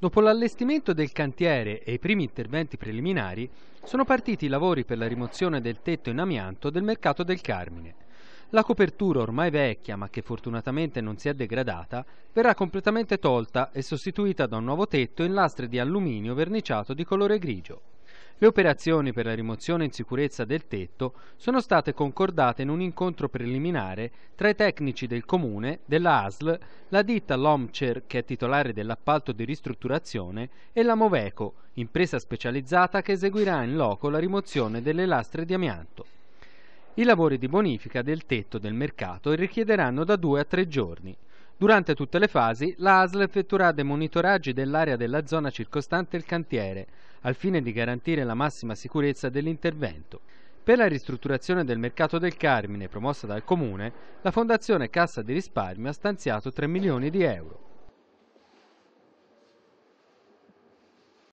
Dopo l'allestimento del cantiere e i primi interventi preliminari, sono partiti i lavori per la rimozione del tetto in amianto del mercato del Carmine. La copertura ormai vecchia, ma che fortunatamente non si è degradata, verrà completamente tolta e sostituita da un nuovo tetto in lastre di alluminio verniciato di colore grigio. Le operazioni per la rimozione in sicurezza del tetto sono state concordate in un incontro preliminare tra i tecnici del comune, della ASL, la ditta Lomcher, che è titolare dell'appalto di ristrutturazione e la Moveco, impresa specializzata che eseguirà in loco la rimozione delle lastre di amianto. I lavori di bonifica del tetto del mercato richiederanno da due a tre giorni. Durante tutte le fasi, la ASL effettuerà dei monitoraggi dell'area della zona circostante il cantiere, al fine di garantire la massima sicurezza dell'intervento. Per la ristrutturazione del mercato del Carmine promossa dal Comune, la Fondazione Cassa di Risparmio ha stanziato 3 milioni di euro.